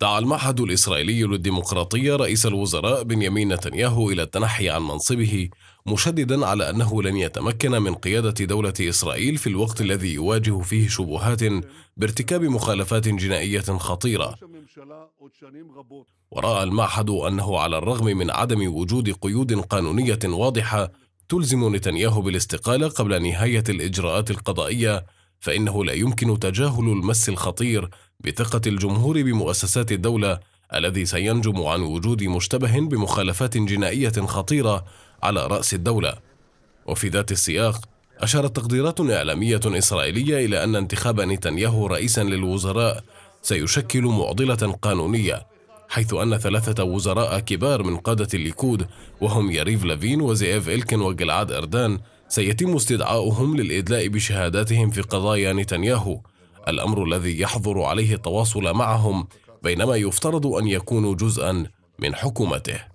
دعا المعهد الإسرائيلي للديمقراطية رئيس الوزراء بنيامين نتنياهو إلى التنحي عن منصبه مشددا على أنه لن يتمكن من قيادة دولة إسرائيل في الوقت الذي يواجه فيه شبهات بارتكاب مخالفات جنائية خطيرة ورأى المعهد أنه على الرغم من عدم وجود قيود قانونية واضحة تلزم نتنياهو بالاستقالة قبل نهاية الإجراءات القضائية فإنه لا يمكن تجاهل المس الخطير بثقة الجمهور بمؤسسات الدولة الذي سينجم عن وجود مشتبه بمخالفات جنائية خطيرة على رأس الدولة. وفي ذات السياق، أشارت تقديرات إعلامية إسرائيلية إلى أن انتخاب نتنياهو رئيسا للوزراء سيشكل معضلة قانونية، حيث أن ثلاثة وزراء كبار من قادة الليكود وهم ياريف لافين وزييف إلكن وجلعاد أردان سيتم استدعاؤهم للإدلاء بشهاداتهم في قضايا نتنياهو الأمر الذي يحظر عليه التواصل معهم بينما يفترض أن يكونوا جزءا من حكومته